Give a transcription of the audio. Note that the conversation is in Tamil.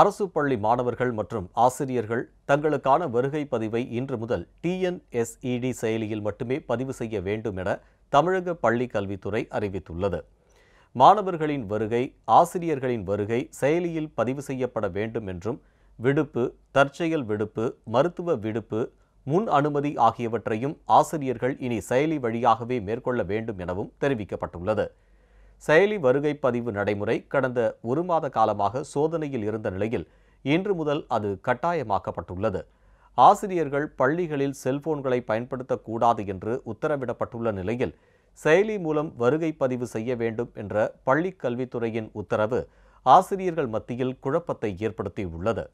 அரசு பள்ளி மாணவர்கள் மற்றும் ஆசிரியர்கள் தங்களுக்கான வருகை பதிவை இன்று முதல் டிஎன்எஸ்இடி e செயலியில் மட்டுமே பதிவு செய்ய வேண்டும் என தமிழக பள்ளி கல்வித்துறை அறிவித்துள்ளது மாணவர்களின் வருகை ஆசிரியர்களின் வருகை செயலியில் பதிவு செய்யப்பட வேண்டும் என்றும் விடுப்பு தற்செயல் விடுப்பு மருத்துவ விடுப்பு முன் அனுமதி ஆகியவற்றையும் ஆசிரியர்கள் இனி செயலி வழியாகவே மேற்கொள்ள வேண்டும் எனவும் தெரிவிக்கப்பட்டுள்ளது செயலி வருகை பதிவு நடைமுறை கடந்த ஒரு மாத காலமாக சோதனையில் இருந்த நிலையில் இன்று முதல் அது கட்டாயமாக்கப்பட்டுள்ளது ஆசிரியர்கள் பள்ளிகளில் செல்போன்களை பயன்படுத்தக்கூடாது என்று உத்தரவிடப்பட்டுள்ள நிலையில் செயலி மூலம் வருகை பதிவு செய்ய வேண்டும் என்ற பள்ளிக் கல்வித்துறையின் உத்தரவு ஆசிரியர்கள் மத்தியில் குழப்பத்தை ஏற்படுத்தியுள்ளது